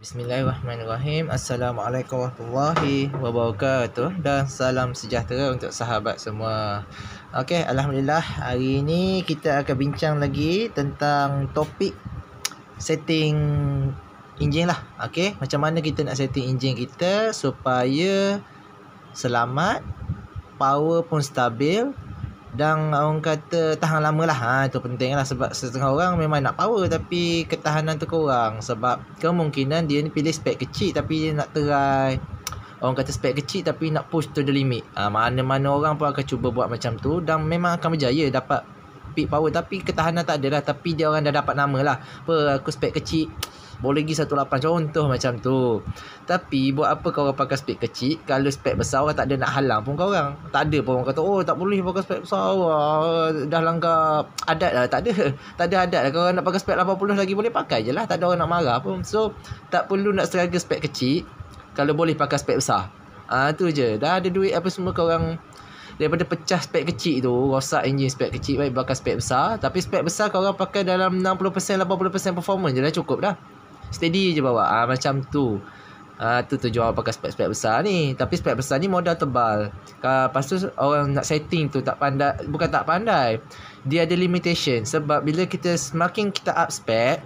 Bismillahirrahmanirrahim. Assalamualaikum warahmatullahi wabarakatuh dan salam sejahtera untuk sahabat semua. Okey, alhamdulillah hari ini kita akan bincang lagi tentang topik setting enjin lah. Okey, macam mana kita nak setting enjin kita supaya selamat, power pun stabil, dan orang kata tahan lama lah ha, itu penting lah sebab setengah orang memang nak power tapi ketahanan tu kurang sebab kemungkinan dia ni pilih spek kecil tapi dia nak try orang kata spek kecil tapi nak push to the limit ha, mana-mana orang pun akan cuba buat macam tu dan memang akan berjaya dapat peak power tapi ketahanan tak adalah tapi dia orang dah dapat nama lah apa aku spek kecil boleh pergi 18 contoh macam tu. Tapi buat apa kau orang pakai spek kecil kalau spek besar orang tak ada nak halang pun kau orang. Tak ada pun orang kata oh tak boleh pakai spek besar. Wah, dah langgar adat lah. Tak ada. Tak ada adat lah. Kau orang nak pakai spek 80 lagi boleh pakai je lah. Tak ada orang nak marah pun. So tak perlu nak seraga spek kecil kalau boleh pakai spek besar. Ah ha, tu je. Dah ada duit apa semua kau orang daripada pecah spek kecil tu rosak enjin spek kecil baik pakai spek besar tapi spek besar kau orang pakai dalam 60% 80% performance je dah cukup dah Steady je bawa ha, Macam tu ha, tu tu jual pakai spek-spek besar ni tapi spek besar ni modal tebal. Ha, lepas tu orang nak setting tu tak pandai bukan tak pandai. Dia ada limitation sebab bila kita semakin kita up spek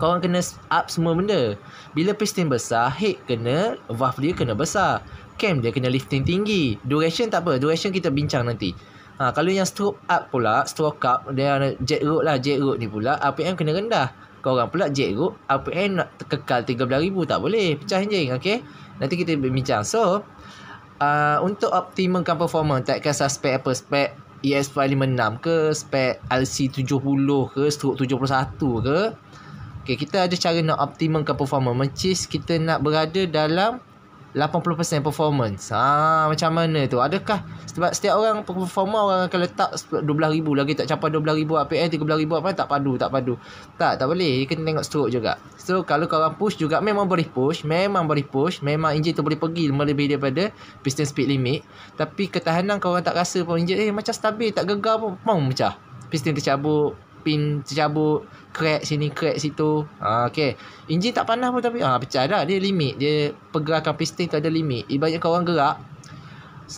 kau orang kena up semua benda. Bila piston besar, head kena, valve dia kena besar. Cam dia kena lifting tinggi. Duration tak apa, duration kita bincang nanti. Ha, kalau yang stroke up pula, stroke up, dia jet rope lah, jet rope ni pula, RPM kena rendah. Kau orang pula jek kot Apa yang nak kekal 13000 Tak boleh Pecah je, Okay Nanti kita bincang So uh, Untuk optimumkan performa Takkan suspek apa Spek ES56 ke Spek LC70 ke Stroke 71 ke Okay, kita ada cara nak optimumkan performa Which kita nak berada dalam 80% performance. Ha macam mana tu? Adakah sebab setiap orang performa orang akan letak 12000 lagi tak capai 12000 RPM 13000 apa tak padu tak padu. Tak tak boleh. Dia kena tengok stroke juga. So kalau kau push juga memang boleh push, memang boleh push, memang enjin tu boleh pergi lebih-lebih daripada piston speed limit. Tapi ketahanan kau tak rasa pun enjin eh macam stabil tak gegar pun pun pecah. Piston tercabut, pin tercabut crack sini crack situ ha, okey enjin tak panas pun tapi ha, pecah dah dia limit dia pergerakan piston tu ada limit ibaratnya kau orang gerak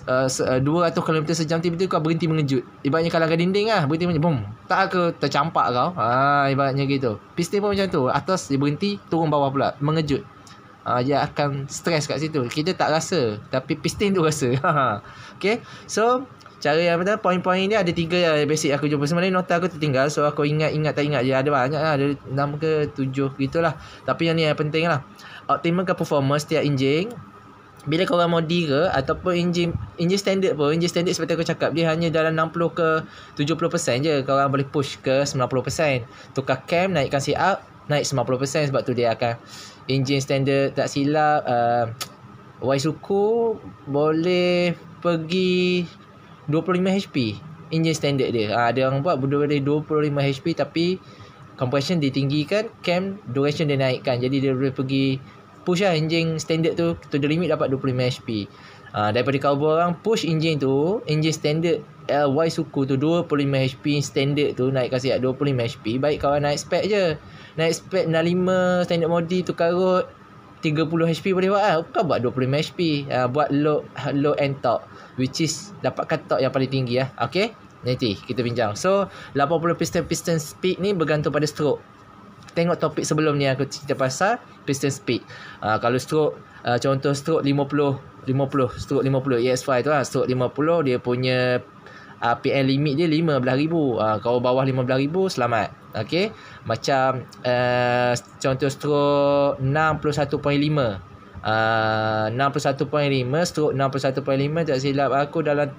uh, 200 km sejam tiba-tiba kau berhenti mengejut ibaratnya kalau kat dinding lah berhenti mengejut boom tak lah ke tercampak kau ha, ibaratnya gitu piston pun macam tu atas dia berhenti turun bawah pula mengejut uh, dia akan stres kat situ. Kita tak rasa tapi piston tu rasa. okay So cara yang pertama poin-poin dia ada tiga lah basic aku jumpa semalam ni nota aku tertinggal so aku ingat ingat tak ingat je ada banyak lah ada enam ke tujuh gitulah tapi yang ni yang penting lah optimum ke performance setiap enjin bila korang mau dira ataupun enjin enjin standard pun enjin standard seperti aku cakap dia hanya dalam 60 ke 70% je korang boleh push ke 90% tukar cam naikkan CR naik 90% sebab tu dia akan Engine standard tak silap uh, Y suku boleh pergi 25 HP Engine standard dia ha, ada orang buat boleh 25 HP tapi Compression ditinggikan Cam duration dia naikkan Jadi dia boleh pergi push lah engine standard tu To the limit dapat 25 HP ha, Daripada kau buat orang push engine tu Engine standard LY uh, suku tu 25 HP standard tu naik kasi 25 lah HP baik kau naik spec je Naik spek 65 standard modi tu karut 30 HP boleh buat lah Bukan buat 25 HP uh, Buat low, low end top Which is dapatkan top yang paling tinggi lah Okay Nanti kita bincang. So 80 piston piston speed ni bergantung pada stroke Tengok topik sebelum ni aku cerita pasal Piston speed uh, Kalau stroke uh, Contoh stroke 50 50 Stroke 50 ES5 tu lah Stroke 50 Dia punya uh, ah, PN limit dia RM15,000 uh, Kalau bawah RM15,000 selamat Okay Macam uh, Contoh stroke 61.5 uh, 61.5 Stroke 61.5 Tak silap aku dalam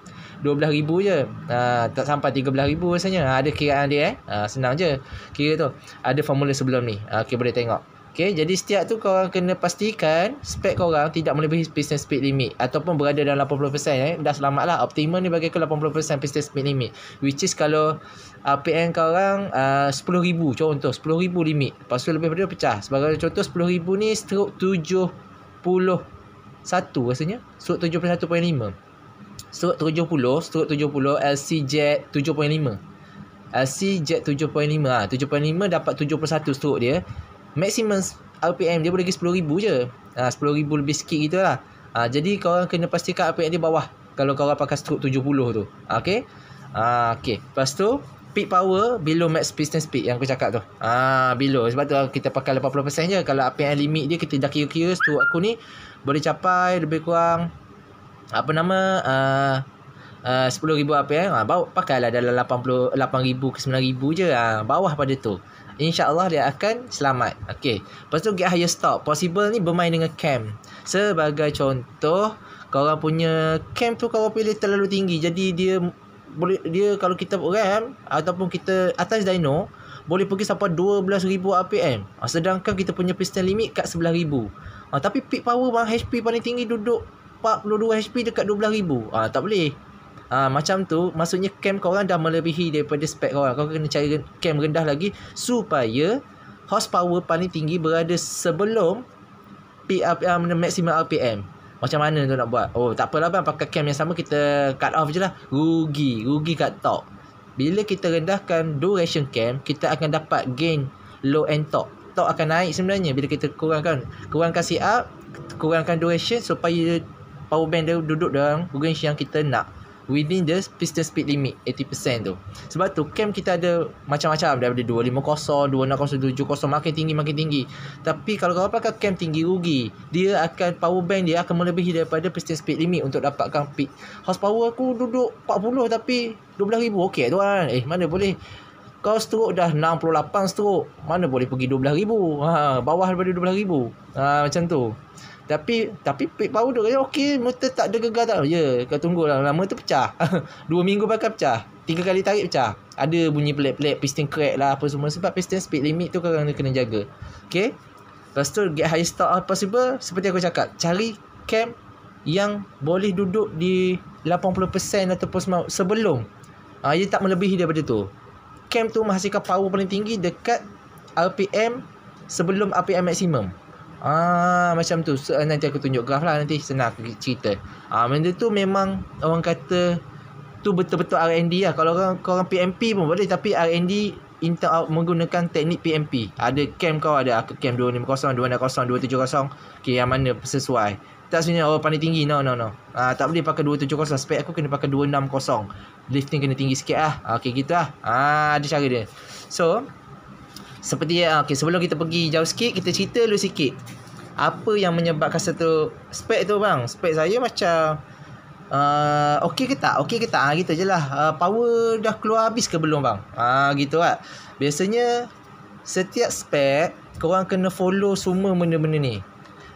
12,000 je uh, Tak sampai 13,000 rasanya uh, Ada kiraan dia eh uh, Senang je Kira tu Ada formula sebelum ni uh, Okay boleh tengok Okay, jadi setiap tu korang kena pastikan spek kau orang tidak melebihi piston speed limit ataupun berada dalam 80% eh. Dah selamat lah. Optimum ni bagi aku 80% piston speed limit. Which is kalau kau orang uh, 10,000 contoh. 10,000 limit. Lepas lebih daripada pecah. Sebagai contoh 10,000 ni stroke 71 rasanya. Stroke 71.5. Stroke 70, stroke 70, LC jet 7.5. LC jet 7.5 ah ha. 7.5 dapat 71 stroke dia maximum RPM dia boleh pergi 10,000 je. Ah uh, 10,000 lebih sikit gitu lah. Uh, jadi korang kena pastikan RPM dia bawah kalau korang pakai stroke 70 tu. Okay. uh, okay. Lepas tu peak power below max piston speed yang aku cakap tu. Ah below. Sebab tu kita pakai 80% je. Kalau RPM limit dia kita dah kira-kira stroke aku ni boleh capai lebih kurang apa nama ah uh, Uh, 10,000 RPM ha, Pakai lah dalam 80, 8,000 ke 9,000 je ha, Bawah pada tu InsyaAllah dia akan selamat Okay Lepas tu get higher stock Possible ni bermain dengan cam Sebagai contoh Korang punya cam tu korang pilih terlalu tinggi Jadi dia boleh Dia kalau kita ram Ataupun kita atas dyno Boleh pergi sampai 12,000 RPM ah, Sedangkan kita punya piston limit kat 11,000 Ha, ah, tapi peak power bang HP paling tinggi duduk 42 HP dekat 12,000 ha, ah, Tak boleh uh, Macam tu Maksudnya camp kau korang dah melebihi Daripada spek korang kau kena cari camp rendah lagi Supaya Horsepower paling tinggi Berada sebelum PRPM, ah, Maximum RPM Macam mana tu nak buat Oh tak apalah bang Pakai camp yang sama Kita cut off je lah Rugi Rugi kat top Bila kita rendahkan Duration camp Kita akan dapat gain Low and top Top akan naik sebenarnya Bila kita kurangkan Kurangkan CR Kurangkan duration Supaya power bank dia duduk dalam range yang kita nak within the piston speed limit 80% tu sebab tu cam kita ada macam-macam daripada 250 260 70 makin tinggi makin tinggi tapi kalau kau pakai cam tinggi rugi dia akan power bank dia akan melebihi daripada piston speed limit untuk dapatkan peak power aku duduk 40 tapi 12000 okey tu kan eh mana boleh kau stroke dah 68 stroke mana boleh pergi 12000 ha bawah daripada 12000 ha macam tu tapi tapi pick powder dia okey motor tak ada gegar tak. Ya, yeah, kau tunggulah lama tu pecah. dua minggu pakai pecah. tiga kali tarik pecah. Ada bunyi pelik-pelik piston crack lah apa semua sebab piston speed limit tu kau kena jaga. Okey. Lepas tu get high start as possible seperti aku cakap. Cari camp yang boleh duduk di 80% ataupun sebelum. Ah uh, dia tak melebihi daripada tu. Camp tu menghasilkan power paling tinggi dekat RPM sebelum RPM maksimum. Ah macam tu so, eh, nanti aku tunjuk graf lah nanti senang aku cerita. Ah benda tu memang orang kata tu betul-betul R&D lah. Kalau orang kau orang PMP pun boleh tapi R&D inter- menggunakan teknik PMP. Ada cam kau ada aku cam 250, 260, 270. Okey yang mana sesuai. Tak sebenarnya orang oh, pandai tinggi no no no. Ah tak boleh pakai 270 spek aku kena pakai 260. Lifting kena tinggi sikit lah Okay gitu lah. Ah ada cara dia So seperti ah, okay, sebelum kita pergi jauh sikit Kita cerita dulu sikit Apa yang menyebabkan satu spek tu bang Spek saya macam uh, Okey ke tak? Okey ke tak? Ha, gitu je lah uh, Power dah keluar habis ke belum bang? Ha, gitu lah Biasanya Setiap spek Korang kena follow semua benda-benda ni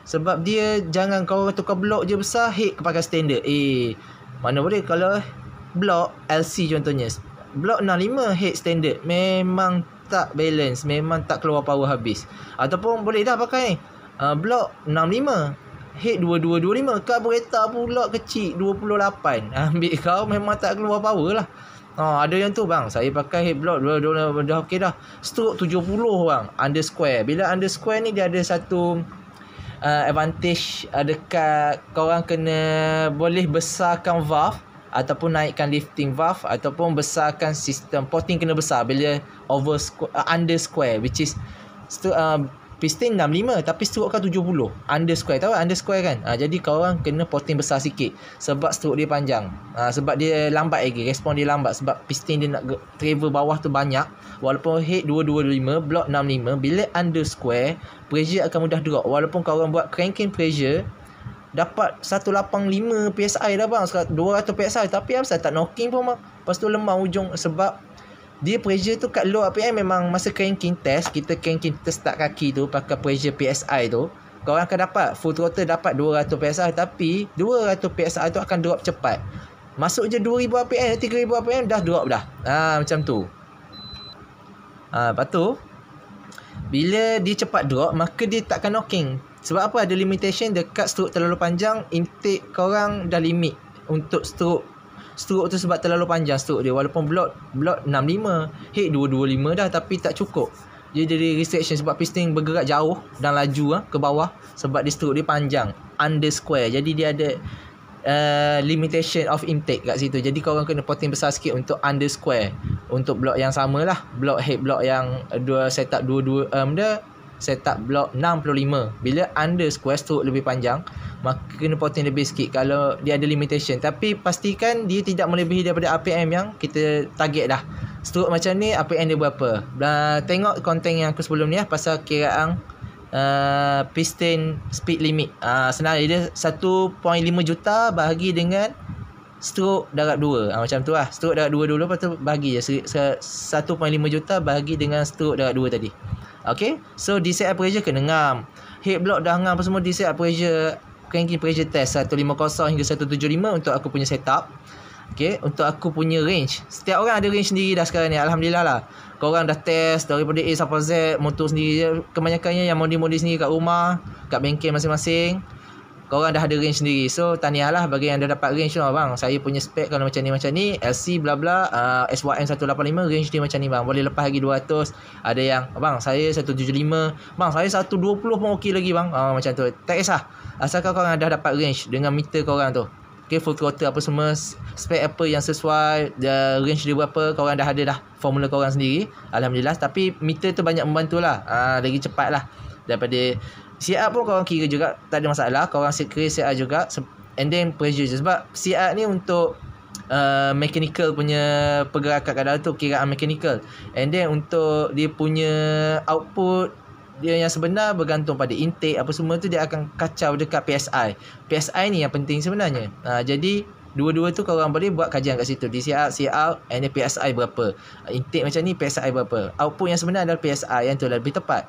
Sebab dia Jangan kau tukar blok je besar Hit kau pakai standard Eh Mana boleh kalau eh, Blok LC contohnya Blok 65 head standard Memang tak balance Memang tak keluar power habis Ataupun boleh dah pakai ni uh, Block 65 Head 2225 Carburetor pula kecil 28 Ambil kau memang tak keluar power lah Oh, ada yang tu bang Saya pakai head block dua, dua, dua, Dah okey dah Stroke 70 bang Under square Bila under square ni Dia ada satu uh, Advantage uh, Dekat Korang kena Boleh besarkan valve ataupun naikkan lifting valve ataupun besarkan sistem porting kena besar bila over square, uh, under square which is uh, piston 65 tapi stroke kan 70 under square tahu under square kan uh, jadi kau orang kena porting besar sikit sebab stroke dia panjang uh, sebab dia lambat lagi respon dia lambat sebab piston dia nak travel bawah tu banyak walaupun head 225 block 65 bila under square pressure akan mudah drop walaupun kau orang buat cranking pressure dapat 185 PSI dah bang 200 PSI tapi apa saya tak knocking pun bang lepas tu lemah ujung sebab dia pressure tu kat low RPM memang masa cranking test kita cranking test tak kaki tu pakai pressure PSI tu kau orang akan dapat full throttle dapat 200 PSI tapi 200 PSI tu akan drop cepat masuk je 2000 RPM 3000 RPM dah drop dah ha, macam tu ha, lepas tu bila dia cepat drop maka dia takkan knocking sebab apa ada limitation dekat stroke terlalu panjang intake korang dah limit untuk stroke stroke tu sebab terlalu panjang stroke dia walaupun block block 65 head 225 dah tapi tak cukup dia jadi restriction sebab piston bergerak jauh dan laju lah ke bawah sebab dia stroke dia panjang under square jadi dia ada uh, limitation of intake kat situ jadi kau orang kena potting besar sikit untuk under square untuk blok yang sama lah blok head blok yang dua setup dua dua um, dia setup block 65 bila under square stroke lebih panjang maka kena potong lebih sikit kalau dia ada limitation tapi pastikan dia tidak melebihi daripada RPM yang kita target dah stroke macam ni RPM dia berapa uh, tengok konten yang aku sebelum ni lah pasal kiraan uh, piston speed limit uh, senarai dia 1.5 juta bahagi dengan stroke darab 2 ha, ah, macam tu lah stroke darab 2 dulu lepas tu bahagi je 1.5 juta bahagi dengan stroke darab 2 tadi Okay So DCI pressure kena ngam Head block dah ngam apa semua DCI pressure Cranking pressure test 150 lah. hingga 175 Untuk aku punya setup Okay Untuk aku punya range Setiap orang ada range sendiri dah sekarang ni Alhamdulillah lah Korang dah test Daripada A sampai Z Motor sendiri Kebanyakannya yang modi-modi sendiri kat rumah Kat bengkel masing-masing korang dah ada range sendiri. So tahniahlah bagi yang dah dapat range tu bang. Saya punya spec kalau macam ni macam ni, LC bla bla, uh, SYM 185 range dia macam ni bang. Boleh lepas lagi 200. Ada yang bang, saya 175. Bang, saya 120 pun okey lagi bang. Uh, macam tu. Tak kisah. Asalkan korang dah dapat range dengan meter kau korang tu. Okay, full throttle apa semua spec apa yang sesuai the range dia berapa kau orang dah ada dah formula kau orang sendiri alhamdulillah tapi meter tu banyak membantulah ah uh, lagi cepatlah daripada CR pun korang kira juga Tak ada masalah Korang kira CR juga And then pressure je Sebab CR ni untuk uh, Mechanical punya Pergerakan kadar tu Kiraan mechanical And then untuk Dia punya Output dia yang sebenar bergantung pada intake apa semua tu dia akan kacau dekat PSI. PSI ni yang penting sebenarnya. Ha, jadi dua-dua tu kalau orang boleh buat kajian kat situ. DC out, C out and PSI berapa. Intake macam ni PSI berapa. Output yang sebenar adalah PSI yang tu lebih tepat.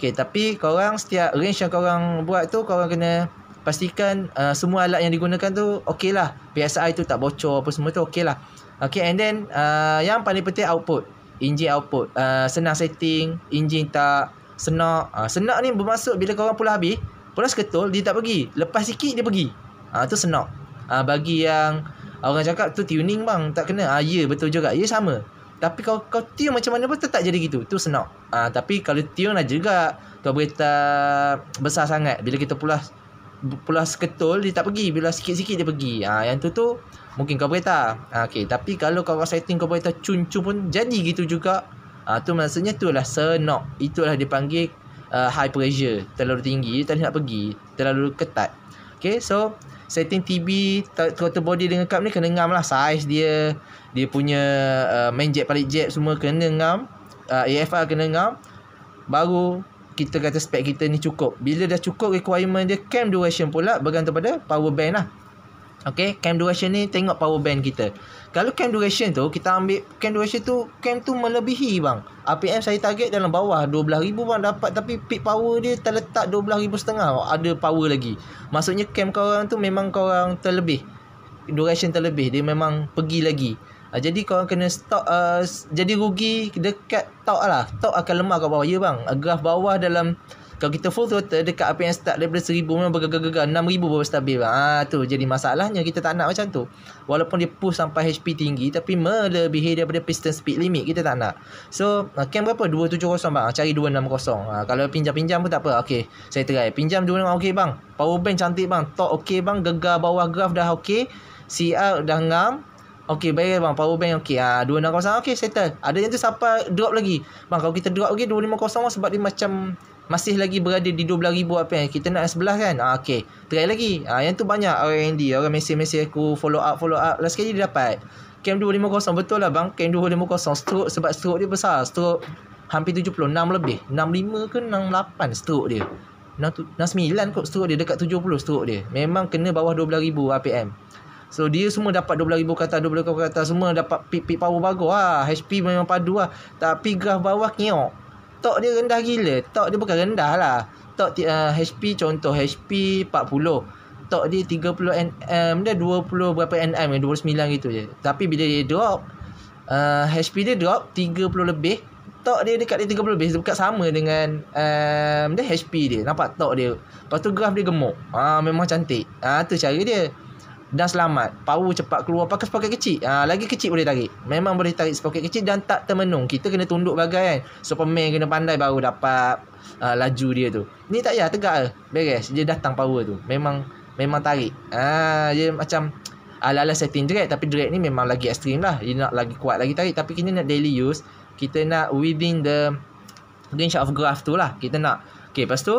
Okay, tapi korang setiap range yang korang buat tu korang kena pastikan uh, semua alat yang digunakan tu okey lah. PSI tu tak bocor apa semua tu okey lah. Okay, and then uh, yang paling penting output. Engine output. Uh, senang setting, engine tak senak. Uh, ah, senak ni bermaksud bila korang pula habis, pula seketul dia tak pergi. Lepas sikit dia pergi. Ah uh, tu senak. Uh, ah, bagi yang orang cakap tu tuning bang tak kena. Ah uh, ya yeah, betul juga. Ya yeah, sama. Tapi kalau kau tiung macam mana pun tetap jadi gitu. tu senok. Ah ha, tapi kalau tiung lah juga tua berita besar sangat bila kita pula pula seketul, dia tak pergi bila sikit-sikit dia pergi. Ah ha, yang tu tu mungkin kau berita. Ha, Okey tapi kalau kau setting kau berita cuncu pun jadi gitu juga. Ah ha, tu maksudnya tu lah senok. Itulah dipanggil uh, high pressure, terlalu tinggi, tak nak pergi, terlalu ketat. Okey so setting TV throttle body dengan cup ni kena ngam lah size dia dia punya uh, main jet palik jet semua kena ngam uh, AFR kena ngam baru kita kata spek kita ni cukup bila dah cukup requirement dia cam duration pula bergantung pada power bank lah Okay, cam duration ni tengok power band kita. Kalau cam duration tu, kita ambil cam duration tu, cam tu melebihi bang. RPM saya target dalam bawah 12,000 bang dapat tapi peak power dia terletak setengah. ada power lagi. Maksudnya cam orang tu memang kau orang terlebih. Duration terlebih, dia memang pergi lagi. Uh, jadi korang kena stop uh, ah, jadi rugi dekat top lah. Top akan lemah kat bawah ya bang. Ah, graf bawah dalam kalau kita full throttle dekat apa yang start daripada 1000 memang bergegar-gegar 6000 baru stabil. Ah ha, tu jadi masalahnya kita tak nak macam tu. Walaupun dia push sampai HP tinggi tapi melebihi daripada piston speed limit kita tak nak. So uh, ah, cam berapa? kosong bang. Cari dua enam kosong ah, kalau pinjam-pinjam pun tak apa. okay saya try. Pinjam dua 260 ah, okay bang. Power bank cantik bang. Tok okay bang. Gegar bawah graf dah okay CR dah ngam. Okey, baik bang. Power bank okey. Ah ha, 260 okey settle. Ada yang tu sampai drop lagi. Bang kalau kita drop lagi 250 bang sebab dia macam masih lagi berada di 12000 apa yang kita nak 11 kan ah, okey try lagi ah, yang tu banyak orang R&D orang mesej-mesej aku follow up follow up last kali dia dapat cam 250 betul lah bang cam 250 stroke sebab stroke dia besar stroke hampir 76 lebih 65 ke 68 stroke dia 69 kot stroke dia dekat 70 stroke dia memang kena bawah 12000 RPM So dia semua dapat 12,000 kata 12,000 kata Semua dapat peak, peak power bagus lah HP memang padu lah Tapi graf bawah kiyok Tok dia rendah gila Tok dia bukan rendah lah Tok uh, HP contoh HP 40 Tok dia 30 nm Dia 20 berapa nm 29 gitu je Tapi bila dia drop uh, HP dia drop 30 lebih Tok dia dekat dia 30 lebih Dekat sama dengan um, Dia HP dia Nampak tok dia Lepas tu graf dia gemuk ah, Memang cantik ah, tu cara dia dan selamat. Power cepat keluar pakai sepoket kecil. Ha, lagi kecil boleh tarik. Memang boleh tarik sepoket kecil dan tak termenung. Kita kena tunduk bagai kan. Superman kena pandai baru dapat uh, laju dia tu. Ni tak payah tegak ke. Beres. Dia datang power tu. Memang memang tarik. Ha, dia macam ala-ala setting drag. Tapi drag ni memang lagi ekstrim lah. Dia nak lagi kuat lagi tarik. Tapi kita nak daily use. Kita nak within the range of graph tu lah. Kita nak. Okay, lepas tu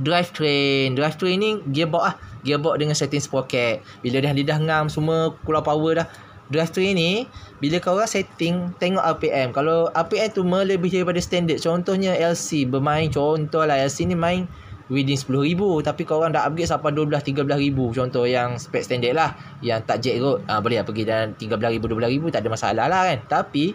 drive train drive train ni gearbox ah gearbox dengan setting sprocket bila dah lidah ngam semua keluar power dah drive train ni bila kau orang setting tengok RPM kalau RPM tu melebihi daripada standard contohnya LC bermain contoh lah LC ni main within 10000 tapi kau orang dah upgrade sampai 12 13000 contoh yang spec standard lah yang tak jet road ha, boleh lah pergi dalam 13000 12000 tak ada masalah lah kan tapi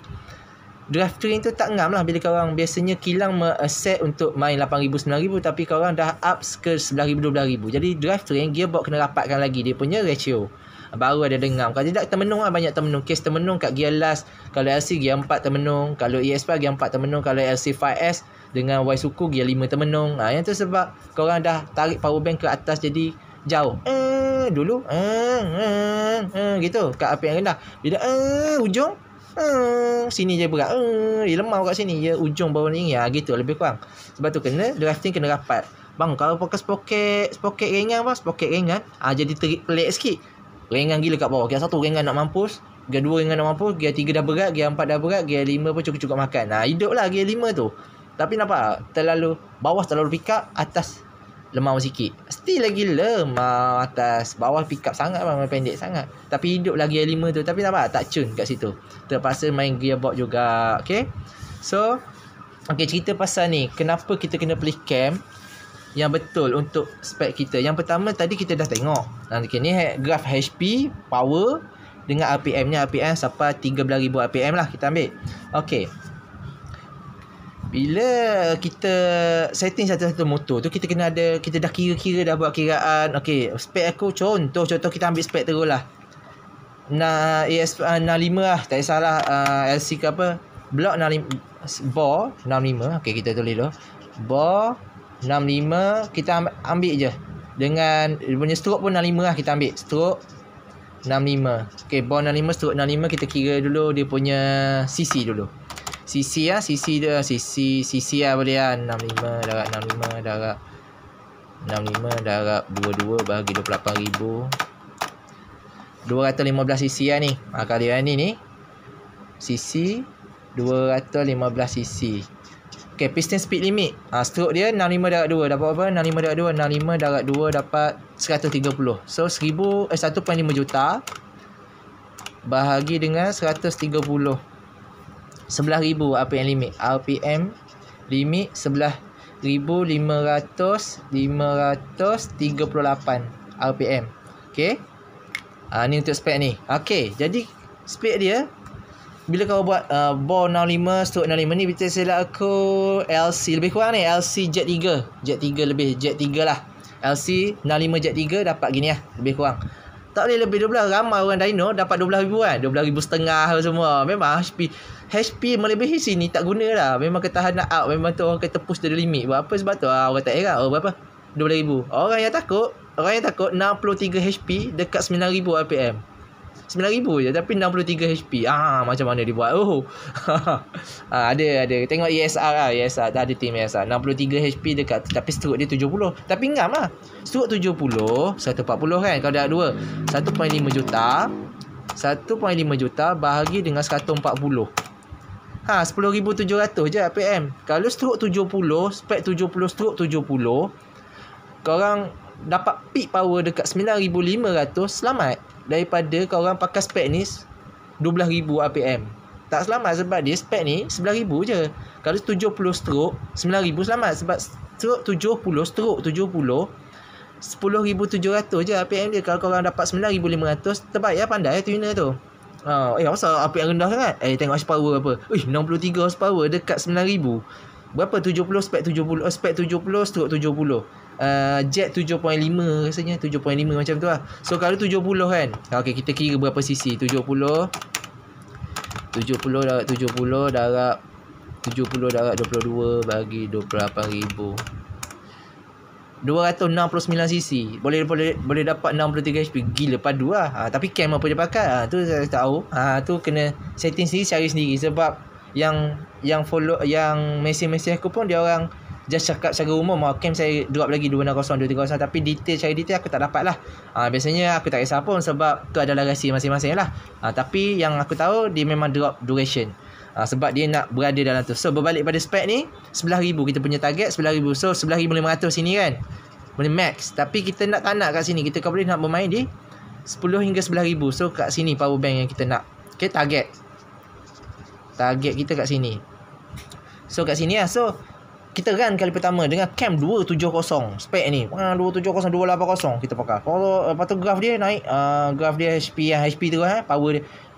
draft train tu tak ngam lah bila korang biasanya kilang set untuk main 8000 9000 tapi korang dah up ke 11000 12000 jadi draft train gearbox kena rapatkan lagi dia punya ratio baru ada dengam kalau tidak termenung lah banyak termenung case termenung kat gear last kalau LC gear 4 termenung kalau ES5 gear 4 termenung kalau LC 5S dengan Y suku gear 5 termenung ha, yang tu sebab korang dah tarik power bank ke atas jadi jauh eh, dulu eh, eh, eh, gitu kat api yang rendah bila eh, hujung Eh, sini je berat eh lemah kat sini ya ujung bawah ni ya gitu lebih kurang sebab tu kena drafting kena rapat bang kalau pakai spoket spoket ringan bang spoket ringan ah jadi terik pelik sikit ringan gila kat bawah gear satu ringan nak mampus gear dua ringan nak mampus gear tiga dah berat gear empat dah berat gear lima pun cukup-cukup makan nah hidup lah gear lima tu tapi nampak terlalu bawah terlalu pikap atas lemau sikit Still lagi lemau atas Bawah pick up sangat lah pendek sangat Tapi hidup lagi gear 5 tu Tapi nampak tak cun kat situ Terpaksa main gearbox juga Okay So Okay cerita pasal ni Kenapa kita kena pilih cam Yang betul untuk spek kita Yang pertama tadi kita dah tengok Okay ni graf HP Power Dengan RPM ni RPM sampai 13,000 RPM lah kita ambil Okay bila kita setting satu-satu motor tu kita kena ada kita dah kira-kira dah buat kiraan okey spek aku contoh contoh kita ambil spek terus lah na AS ah, na lima lah tak salah uh, ah, LC ke apa blok na 5 bor 65 okey kita tulis dulu bor lima kita ambil, ambil je dengan punya stroke pun 65 lah kita ambil stroke lima. okey bor 65 stroke lima kita kira dulu dia punya cc dulu CC lah CC dia CC CC lah boleh lah 65 darat 65 darat 65 darat 22 bagi 28,000 215 CC lah ni ha, Kali lah ni ni CC 215 CC Okay piston speed limit ha, Stroke dia 65 darat 2 Dapat apa? 65 darat 2 65 darat 2 dapat 130 So 1000 eh, 1.5 juta Bahagi dengan 130 sebelah 11,000 RPM limit RPM limit puluh lapan RPM Okay Ah Ni untuk spek ni Okay Jadi spek dia bila kau buat uh, bor 65 stroke 65 ni betul silap aku LC lebih kurang ni LC jet 3 jet 3 lebih jet 3 lah LC 65 jet 3 dapat gini lah lebih kurang tak boleh lebih 12 ramai orang dino dapat 12,000 kan ribu setengah semua memang HP melebihi sini tak guna lah. Memang ketahanan out. Memang tu orang kata push to the limit. Berapa sebab tu? Ah, orang tak heran. Oh, berapa? 12,000. Orang yang takut. Orang yang takut 63 HP dekat 9,000 RPM. 9,000 je tapi 63 HP. Ah, macam mana dia buat? Oh. ah, ada, ada. Tengok ESR lah. ESR, dah ada team ESR. 63 HP dekat. Tapi stroke dia 70. Tapi ngam lah. Stroke 70, 140 kan? Kalau dah ada 2. 1.5 juta. 1.5 juta bahagi dengan 140. Ha, 10,700 je RPM. Lah Kalau stroke 70, spec 70, stroke 70, korang dapat peak power dekat 9,500, selamat. Daripada korang pakai spec ni, 12,000 RPM. Tak selamat sebab dia spec ni 11,000 je. Kalau 70 stroke, 9,000 selamat. Sebab stroke 70, stroke 70, 10,700 je RPM dia. Kalau korang dapat 9,500, terbaik ya pandai ya lah, tuner tu. Ha, eh, apa pasal apa yang rendah sangat? Eh, tengok horsepower apa. Eh, 63 horsepower dekat 9,000. Berapa? 70, spek 70. Uh, spek 70, stroke 70. Uh, ah, jet 7.5 rasanya 7.5 macam tu lah So kalau 70 kan Okay kita kira berapa cc 70 70 darab 70 darab 70 darab 22 bagi 28,000 269cc boleh boleh boleh dapat 63hp gila padu lah ha, tapi cam apa dia pakai ha, tu saya tak tahu ha, tu kena setting sendiri cari sendiri sebab yang yang follow yang mesej-mesej aku pun dia orang just cakap secara umum ha, cam saya drop lagi 260 230 tapi detail cari detail aku tak dapat lah ha, biasanya aku tak kisah pun sebab tu adalah rahsia masing-masing lah ha, tapi yang aku tahu dia memang drop duration ha, Sebab dia nak berada dalam tu So berbalik pada spek ni RM11,000 Kita punya target RM11,000 So RM11,500 sini kan Boleh max Tapi kita nak tak nak kat sini Kita kan boleh nak bermain di RM10 hingga RM11,000 So kat sini power bank yang kita nak Okay target Target kita kat sini So kat sini lah So kita run kali pertama dengan cam 270 spek ni. Ha 270 280 kita pakai. Kalau eh, lepas graf dia naik, uh, ah, graf dia HP yang ah, HP tu eh, power dia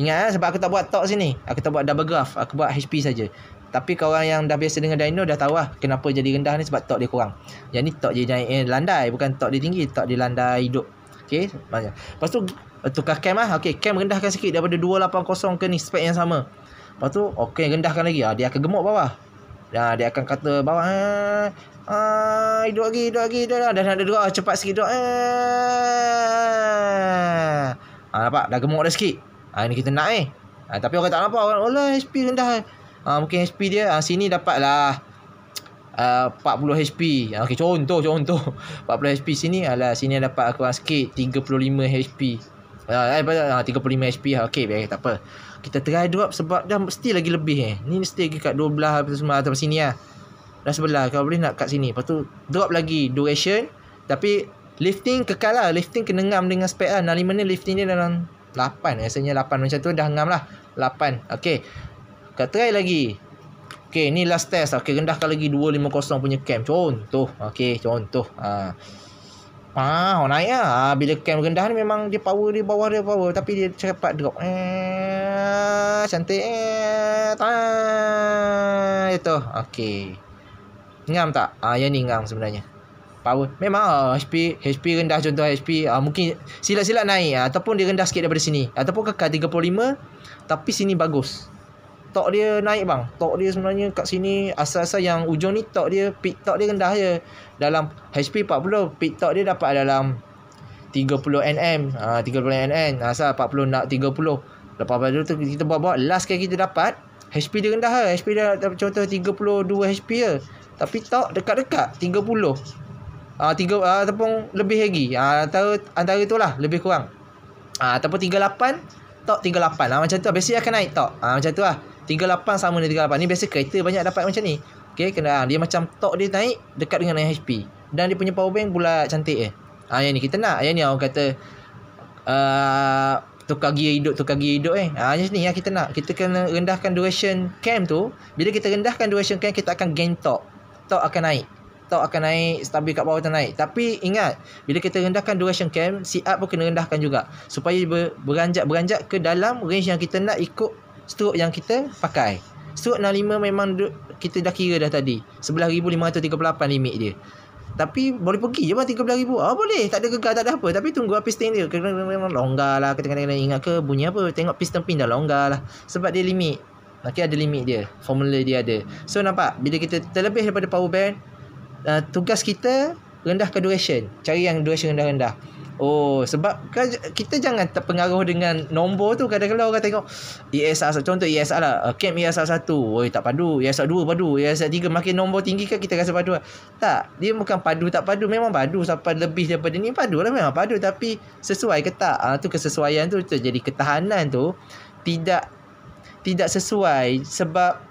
Ingat eh, sebab aku tak buat talk sini. Aku tak buat double graph. Aku buat HP saja. Tapi korang yang dah biasa dengan dino dah tahu lah kenapa jadi rendah ni sebab talk dia kurang. Yang ni talk dia naik eh, landai. Bukan talk dia tinggi. Talk dia landai hidup. Okay. Banyak. Lepas tu eh, tukar cam lah. Okay. Cam rendahkan sikit daripada 280 ke ni spek yang sama. Lepas tu okay rendahkan lagi. Ha, dia akan gemuk bawah. Dan ah, dia akan kata bawah. Ha, ha, hidup lagi. Hidup lagi. Hidup lagi. Dah nak dua. Cepat sikit. Hidup. Ha, nampak? Dah gemuk dah sikit ha, Ini kita nak eh ha, Tapi orang tak nampak orang, Alah HP rendah ha, Mungkin HP dia ha, Sini dapatlah uh, 40 HP ha, okay, Contoh contoh 40 HP sini alah, Sini dapat aku sikit 35 HP Uh, 35 HP Okay biar tak apa Kita try drop Sebab dah mesti lagi lebih eh. Ni mesti lagi kat 12 Lepas semua Atau sini lah Dah sebelah Kalau boleh nak kat sini Lepas tu drop lagi Duration Tapi Lifting kekal lah Lifting kena ngam dengan spek lah 6 minit lifting dia dalam Lapan, Rasanya lapan. macam tu dah ngam lah lapan. Okay Kita try lagi Okay ni last test Okay rendahkan lagi 250 punya cam Contoh Okay contoh Haa ah. Ah, naik lah ah, Bila cam rendah ni memang Dia power dia bawah dia power Tapi dia cepat drop Eh Cantik Eh ta. Itu Okay Ngam tak? Ah, yang ni ngam sebenarnya power memang uh, ah, HP HP rendah contoh HP uh, ah, mungkin silat-silat naik uh, ataupun dia rendah sikit daripada sini ataupun kekal 35 tapi sini bagus tok dia naik bang tok dia sebenarnya kat sini asal-asal yang ujung ni tok dia pit tok dia rendah je dalam HP 40 pit tok dia dapat dalam 30 nm uh, 30 nm asal 40 nak 30 lepas pada tu kita buat-buat last kali kita dapat HP dia rendah lah HP dia contoh 32 HP je tapi tok dekat-dekat uh, tiga uh, ataupun lebih lagi uh, antara antara itulah lebih kurang uh, ataupun 38 tok 38 lah macam tu lah, basic akan naik tok uh, macam tu lah 38 sama dengan 38 ni biasa kereta banyak dapat macam ni okay kena uh, dia macam tok dia naik dekat dengan 9 HP dan dia punya powerbank bank bulat cantik eh uh, yang ni kita nak yang ni orang kata uh, tukar gear hidup tukar gear hidup eh ha, macam ni yang kita nak kita kena rendahkan duration cam tu bila kita rendahkan duration cam kita akan gain torque torque akan naik atau akan naik stabil kat bawah tu naik tapi ingat bila kita rendahkan duration camp siap pun kena rendahkan juga supaya beranjak beranjak ke dalam range yang kita nak ikut stroke yang kita pakai stroke 65 memang kita dah kira dah tadi 11538 limit dia tapi boleh pergi je bang 13,000 Ah oh, boleh Tak ada gegar tak ada apa Tapi tunggu lah piston dia Kena memang longgar lah Kena kena ingat ke Bunyi apa Tengok piston pin dah longgar lah Sebab dia limit Okay ada limit dia Formula dia ada So nampak Bila kita terlebih daripada power band uh, tugas kita rendah ke duration cari yang duration rendah-rendah Oh sebab kan kita jangan terpengaruh dengan nombor tu kadang-kadang orang tengok ESR contoh ESR lah uh, camp ESR 1 oi tak padu ESR 2 padu ESR 3 makin nombor tinggi kan kita rasa padu lah. tak dia bukan padu tak padu memang padu sampai lebih daripada ni padu lah memang padu tapi sesuai ke tak uh, tu kesesuaian tu, tu jadi ketahanan tu tidak tidak sesuai sebab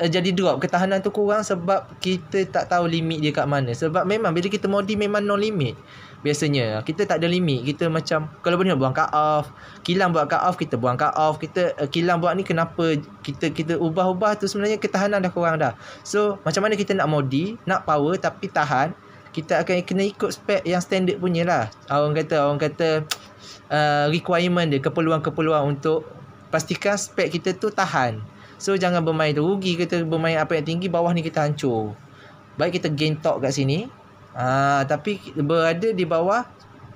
Eh, jadi drop ketahanan tu kurang sebab kita tak tahu limit dia kat mana sebab memang bila kita modi memang no limit biasanya kita tak ada limit kita macam kalau benda buang cut off kilang buat cut off kita buang cut off kita uh, kilang buat ni kenapa kita kita ubah-ubah tu sebenarnya ketahanan dah kurang dah so macam mana kita nak modi nak power tapi tahan kita akan kena ikut spek yang standard punya lah orang kata orang kata uh, requirement dia keperluan-keperluan untuk pastikan spek kita tu tahan So jangan bermain tu rugi kita bermain apa yang tinggi bawah ni kita hancur. Baik kita gain top kat sini. Ah uh, tapi berada di bawah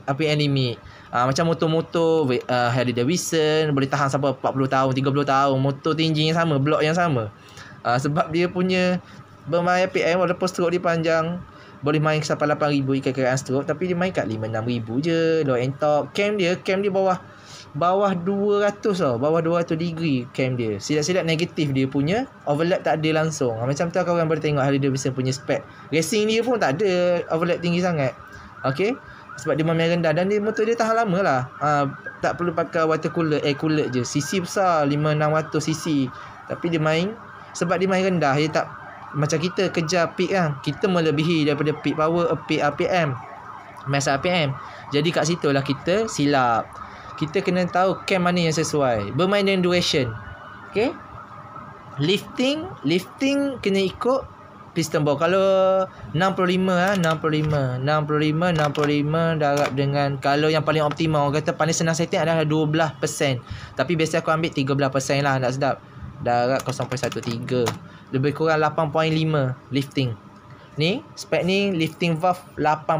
apa yang limit. Ah uh, macam motor-motor uh, Harley Davidson boleh tahan sampai 40 tahun, 30 tahun, motor tinggi yang sama, blok yang sama. Uh, sebab dia punya bermain PM walaupun stroke dia panjang boleh main sampai 8000 ikat kekayaan stroke tapi dia main kat 5 6000 je low end top cam dia cam dia bawah bawah 200 tau bawah 200 degree cam dia silap-silap negatif dia punya overlap tak ada langsung ha, macam tu lah kau orang boleh tengok Harley Davidson punya spek racing dia pun tak ada overlap tinggi sangat Okay sebab dia memang rendah dan dia motor dia tahan lama lah ha, tak perlu pakai water cooler air cooler je cc besar 5600 cc tapi dia main sebab dia main rendah dia tak macam kita kejar peak kan kita melebihi daripada peak power eh, peak RPM max RPM jadi kat situ lah kita silap kita kena tahu camp mana yang sesuai. Bermain dengan duration. Okay. Lifting. Lifting kena ikut piston ball. Kalau 65 65. 65-65 darab dengan kalau yang paling optimal. Orang kata paling senang setting adalah 12%. Tapi biasa aku ambil 13% lah. Tak sedap. Darab 0.13. Lebih kurang 8.5 lifting. Ni. Spek ni lifting valve 8.5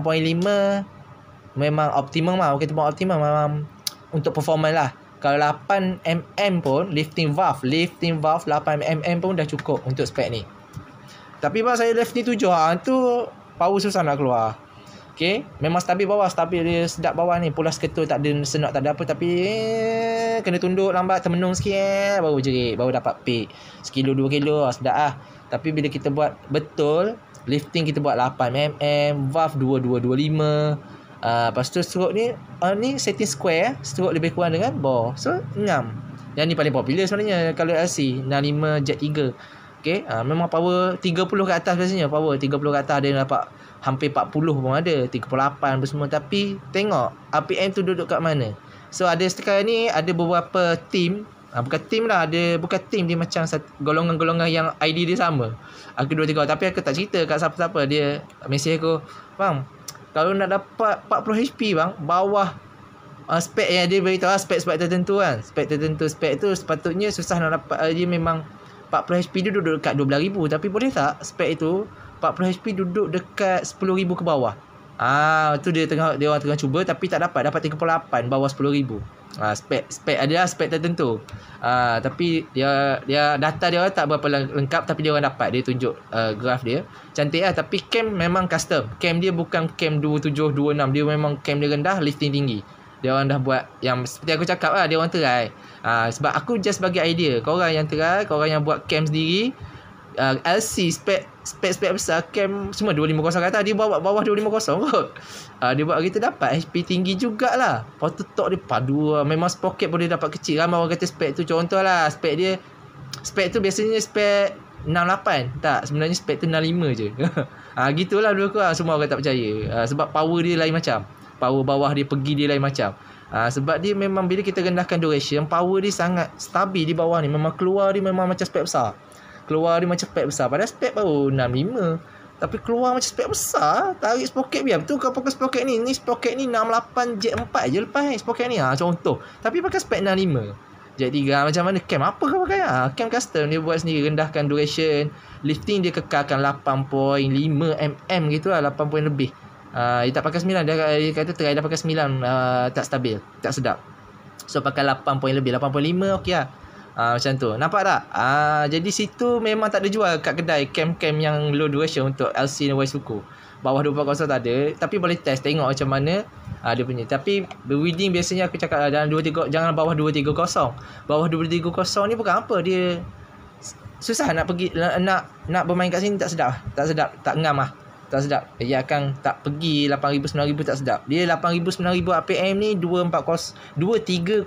memang optimum lah. Orang kata pun optimum. Memang untuk performance lah. Kalau 8mm pun lifting valve, lifting valve 8mm pun dah cukup untuk spek ni. Tapi bang saya lifting 7 ha, tu power susah nak keluar. Okay, memang stabil bawah, stabil dia sedap bawah ni. Pulas ketul tak ada senak tak ada apa tapi eh, kena tunduk lambat termenung sikit eh, baru jerit, baru dapat peak. Sekilo dua kilo ha, sedap ah. Tapi bila kita buat betul, lifting kita buat 8mm, valve 2225 Ah, lepas tu stroke ni uh, ni setting square eh. stroke lebih kurang dengan bow so 6 yang ni paling popular sebenarnya kalau RC 65 jet 3 Okay, uh, memang power 30 ke atas biasanya power 30 ke atas ada yang dapat hampir 40 pun ada 38 apa semua tapi tengok RPM tu duduk kat mana so ada sekarang ni ada beberapa team Ha, bukan team lah ada bukan team dia macam golongan-golongan yang ID dia sama aku dua tiga tapi aku tak cerita kat siapa-siapa dia mesej aku bang kalau nak dapat 40 HP bang Bawah uh, Spek yang dia beritahu lah Spek-spek tertentu kan Spek tertentu Spek tu sepatutnya Susah nak dapat uh, Dia memang 40 HP dia duduk dekat 12,000 Tapi boleh tak Spek itu 40 HP duduk dekat 10,000 ke bawah Ah tu dia tengah dia orang tengah cuba tapi tak dapat dapat 38 bawah 10000. Ah uh, spek spek ada aspek lah tertentu. Ah uh, tapi dia dia data dia tak berapa lengkap tapi dia orang dapat dia tunjuk uh, graf dia. Cantiklah tapi cam memang custom. Cam dia bukan cam 2726 dia memang cam dia rendah lifting tinggi. Dia orang dah buat yang seperti aku cakap lah dia orang try. Ah uh, sebab aku just bagi idea. Kau orang yang try, kau orang yang buat cam sendiri uh, LC spek spek spek besar cam semua 250 kata dia bawa bawah 250 kot. Uh, dia buat kita dapat HP tinggi jugaklah. Potter tok dia padu ah, memang sprocket boleh dapat kecil. Ramai orang kata spek tu contohlah spek dia spek tu biasanya spek 68 tak sebenarnya spek tu 65 je. Ah uh, gitulah dulu aku ah, semua orang tak percaya uh, sebab power dia lain macam. Power bawah dia pergi dia lain macam. Uh, sebab dia memang bila kita rendahkan duration power dia sangat stabil di bawah ni memang keluar dia memang macam spek besar. Keluar dia macam spek besar Padahal spek baru 6.5 Tapi keluar macam spek besar Tarik sprocket biar Betul kau pakai sprocket ni Ni sprocket ni 68 jet 4 je lepas eh Sprocket ni ha, contoh Tapi pakai spek 6.5 Jet 3 macam mana Cam apa kau pakai ha, Cam custom dia buat sendiri Rendahkan duration Lifting dia kekalkan 8.5 mm gitu lah 8 point lebih uh, Dia tak pakai 9 Dia, dia kata try dah pakai 9 uh, ha, Tak stabil Tak sedap So pakai 8 point lebih 8.5 okey lah Ah ha, macam tu. Nampak tak? Ah ha, jadi situ memang tak ada jual kat kedai cam-cam yang low duration untuk LC dan Y suku. Bawah 240 tak ada, tapi boleh test tengok macam mana ha, dia punya. Tapi wedding biasanya aku cakap dalam 23 jangan bawah 230. Bawah 230 ni bukan apa dia susah nak pergi nak nak bermain kat sini tak sedap. Lah. Tak sedap, tak ngam ah. Tak sedap. Dia akan tak pergi 8000 9000 tak sedap. Dia 8000 9000 apm ni 240 230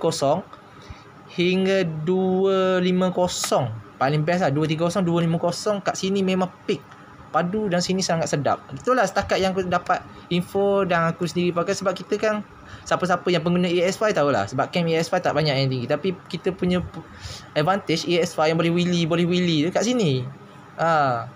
hingga 250 paling best lah 230 250 kat sini memang peak padu dan sini sangat sedap itulah setakat yang aku dapat info dan aku sendiri pakai sebab kita kan siapa-siapa yang pengguna ES5 tahulah sebab cam ES5 tak banyak yang tinggi tapi kita punya advantage ES5 yang boleh wheelie boleh wheelie dekat sini ha.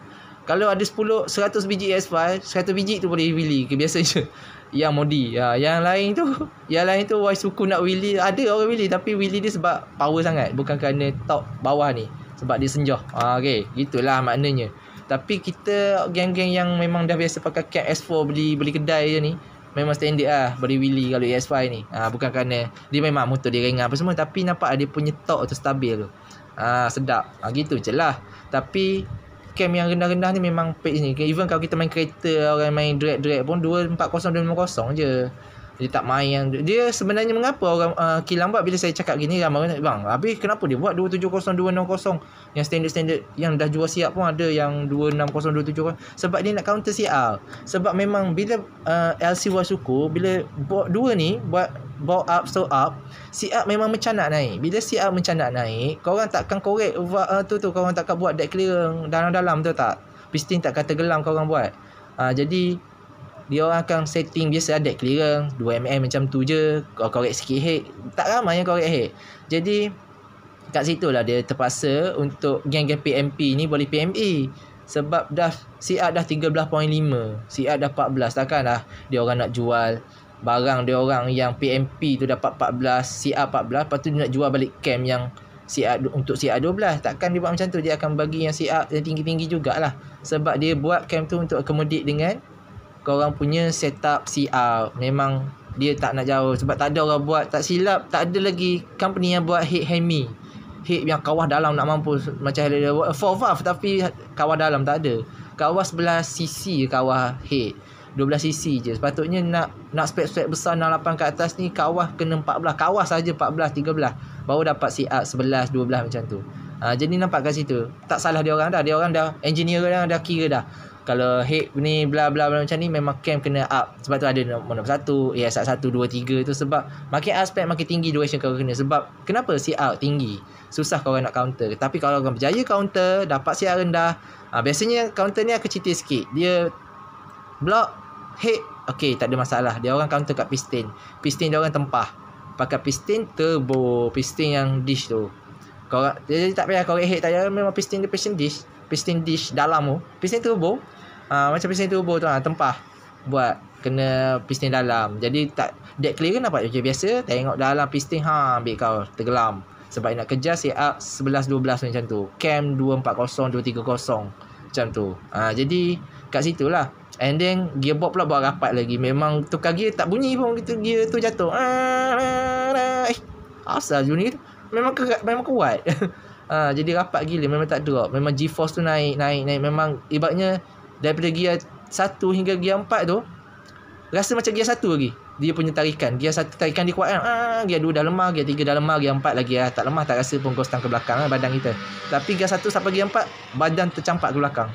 kalau ada 10 100 biji ES5 100 biji tu boleh wheelie kebiasaan je yang modi ya. yang lain tu yang lain tu why suku nak willy ada orang willy tapi willy dia sebab power sangat bukan kerana top bawah ni sebab dia senjoh ha, okay. gitulah maknanya tapi kita geng-geng yang memang dah biasa pakai cap S4 beli beli kedai je ni Memang standard lah beli Willy kalau ES5 ni ha, Bukan kerana Dia memang motor dia ringan apa semua Tapi nampak lah dia punya top tu stabil tu ha, Sedap ha, Gitu je lah Tapi cam yang rendah-rendah ni memang page ni Even kalau kita main kereta Orang main drag-drag pun 240-250 je Dia tak main yang Dia sebenarnya mengapa orang uh, Kilang buat bila saya cakap gini Ramai orang Bang habis kenapa dia buat 270-260 Yang standard-standard Yang dah jual siap pun ada Yang 260-270 Sebab dia nak counter CR Sebab memang bila uh, LC buat suku Bila buat dua ni Buat bawa up so up si up memang macam nak naik bila si up macam nak naik kau orang takkan korek uh, tu tu kau orang takkan buat deck clear dalam-dalam tu tak piston tak kata gelam kau orang buat uh, jadi dia orang akan setting biasa ada lah clearance 2mm macam tu je kau korek sikit head tak ramai yang korek head jadi kat situ lah dia terpaksa untuk geng-geng PMP ni boleh PME sebab dah CR dah 13.5 CR dah 14 takkan lah dia orang nak jual barang dia orang yang PMP tu dapat 14, CR 14, lepas tu dia nak jual balik camp yang CR untuk CR 12. Takkan dia buat macam tu, dia akan bagi yang CR yang tinggi-tinggi jugalah. Sebab dia buat camp tu untuk akomodik dengan kau orang punya setup CR. Memang dia tak nak jauh sebab tak ada orang buat, tak silap, tak ada lagi company yang buat head hemi. Head yang kawah dalam nak mampu macam dia buat four tapi kawah dalam tak ada. Kawah sebelah sisi kawah head. 12cc je Sepatutnya nak nak spek-spek besar 68 ke atas ni Kawah kena 14 Kawah saja 14, 13 Baru dapat siat 11, 12 macam tu ha, Jadi nampak kat situ Tak salah dia orang dah Dia orang dah engineer dah Dah kira dah kalau head ni bla bla bla macam ni memang cam kena up sebab tu ada nombor 1 ya sat 1 2 3 tu sebab makin aspek makin tinggi duration kau kena sebab kenapa si out tinggi susah kau nak counter tapi kalau kau berjaya counter dapat si rendah ha, biasanya counter ni aku cerita sikit dia blok head okay, tak ada masalah dia orang counter kat piston piston dia orang tempah pakai piston turbo piston yang dish tu kau jadi tak payah korek head tak payah memang piston dia piston dish piston dish dalam tu piston turbo uh, ah, macam piston turbo tu lah tempah buat kena piston dalam jadi tak dead clear kan nampak macam biasa tengok dalam piston ha ambil kau tergelam sebab nak kejar set up 11 12 macam tu cam 240 230 macam tu uh, jadi kat situ lah. And then gearbox pula buat rapat lagi. Memang tukar gear tak bunyi pun gitu gear tu jatuh. Ah, ah, ah, Eh, asal Juni tu. Memang kerat, memang kuat. ha, jadi rapat gila memang tak drop. Memang G-force tu naik, naik, naik. Memang ibaratnya daripada gear satu hingga gear empat tu rasa macam gear satu lagi. Dia punya tarikan. Gear satu tarikan dia kuat kan. Ah, gear dua dah lemah, gear tiga dah lemah, gear empat lagi ah tak lemah tak rasa pun kostang ke belakang lah, badan kita. Tapi gear satu sampai gear empat badan tercampak ke belakang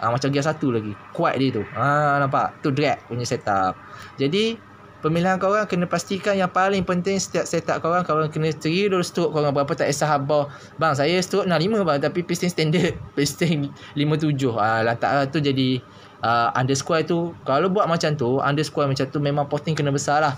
ha, Macam gear satu lagi Kuat dia tu ha, Nampak Tu drag punya setup Jadi Pemilihan korang kena pastikan yang paling penting setiap setup korang Korang kena teri dulu stroke korang berapa tak kisah apa Bang saya stroke 65 bang tapi piston standard piston 57 uh, ah, Lantak lah tu jadi uh, underscore tu Kalau buat macam tu underscore macam tu memang posting kena besar lah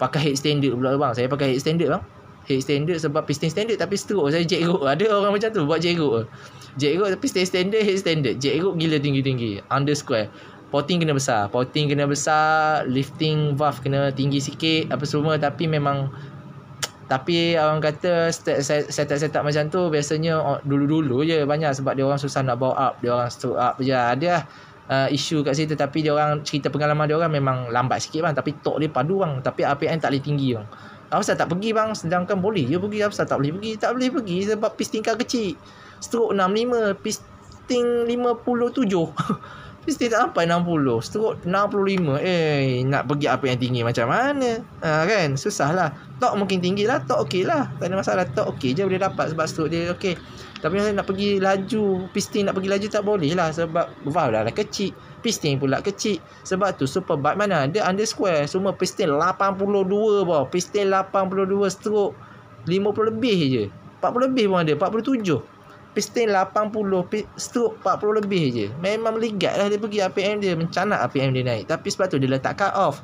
Pakai head standard pula bang saya pakai head standard bang Hey standard sebab piston standard tapi stroke Saya jack rope Ada orang macam tu buat jack rope Jack rope tapi piston standard head standard Jack rope gila tinggi-tinggi Under square Porting kena besar Porting kena besar Lifting valve kena tinggi sikit Apa semua tapi memang tapi orang kata setup-setup macam tu biasanya oh, dulu-dulu je banyak sebab dia orang susah nak bawa up, dia orang stroke up je. Ada uh, isu kat situ tapi dia orang cerita pengalaman dia orang memang lambat sikit bang tapi tok dia padu bang tapi RPM tak boleh tinggi bang. Apa saya tak pergi bang Sedangkan boleh je pergi Apa saya tak boleh pergi Tak boleh pergi Sebab pis tingkat kecil Stroke 65 Pis ting 57 Pis ting tak sampai 60 Stroke 65 Eh Nak pergi apa yang tinggi Macam mana ha, Kan Susah lah Tok mungkin tinggi lah Tok okey lah Tak ada masalah Tok okey je boleh dapat Sebab stroke dia okey Tapi nak pergi laju Pis nak pergi laju Tak boleh lah Sebab valve lah, dah lah kecil piston pula kecil sebab tu super superbike mana dia under square, semua piston 82 bah, piston 82 stroke 50 lebih je 40 lebih pun ada 47 piston 80 stroke 40 lebih je memang meligat lah dia pergi APM dia mencanak APM dia naik tapi sebab tu dia letak cut off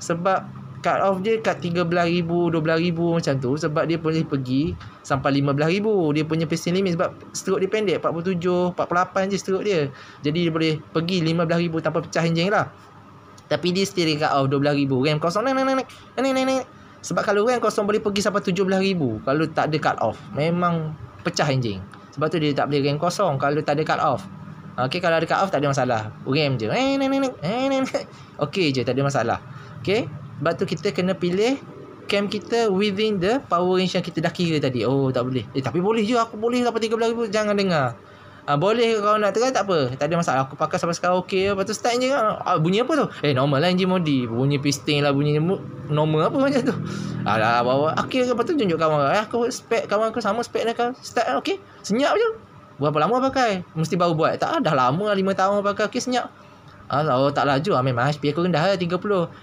sebab cut off dia kat 13,000, 12,000 macam tu sebab dia boleh pergi sampai 15,000. Dia punya piercing limit sebab stroke dia pendek 47, 48 je stroke dia. Jadi dia boleh pergi 15,000 tanpa pecah enjing lah. Tapi dia still cut off 12,000. Ram kosong naik, naik, naik, naik, naik, naik, naik. Sebab kalau ram kosong boleh pergi sampai 17,000 kalau tak ada cut off. Memang pecah enjing. Sebab tu dia tak boleh ram kosong kalau tak ada cut off. Okay, kalau ada cut off tak ada masalah. Ram je. Eh, eh, eh, eh, eh, eh. Okay je, tak ada masalah. Okay. Sebab tu kita kena pilih camp kita within the power range yang kita dah kira tadi. Oh, tak boleh. Eh, tapi boleh je. Aku boleh sampai RM13,000. Jangan dengar. Ha, boleh kalau nak try tak apa. Tak ada masalah. Aku pakai sampai sekarang okey. Lepas tu start je. Kan? bunyi apa tu? Eh, normal lah engine modi. Bunyi piston lah. Bunyi normal apa macam tu. Alah, bawa. Okey, lepas tu tunjuk kawan. Eh, aku spek kawan aku sama spek lah dengan Start lah, okey. Senyap je. Berapa lama pakai? Mesti baru buat. Tak, dah lama lah. 5 tahun pakai. Okey, senyap. Ah, oh tak laju ah memang HP aku rendah lah 30.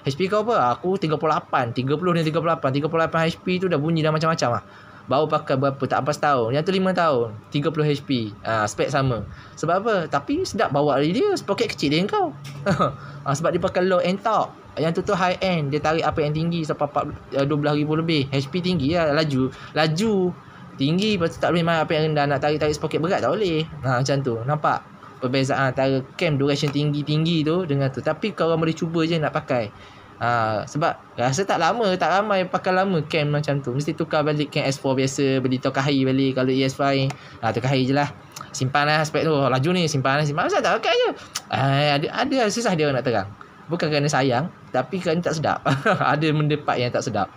HP kau apa? Ah, aku 38. 30 ni 38. 38 HP tu dah bunyi dah macam-macam ah. Baru pakai berapa tak apa setahun. Yang tu 5 tahun. 30 HP. Ah spek sama. Sebab apa? Tapi sedap bawa dia. Poket kecil dia kau. ah sebab dia pakai low end top. Yang tu tu high end. Dia tarik apa yang tinggi sampai 12000 eh, lebih. HP tinggi lah laju. Laju. Tinggi lepas tak boleh main apa yang rendah Nak tarik-tarik sepoket berat tak boleh Ha macam tu Nampak perbezaan antara cam duration tinggi-tinggi tu dengan tu tapi kalau boleh cuba je nak pakai ha, sebab rasa tak lama tak ramai pakai lama cam macam tu mesti tukar balik cam S4 biasa beli tokahi balik kalau ES5 ha, tokahi je lah simpan lah aspek tu oh, laju ni simpan lah simpan masa tak pakai je ha, ada, ada susah dia nak terang bukan kerana sayang tapi kerana tak sedap ada mendepak yang tak sedap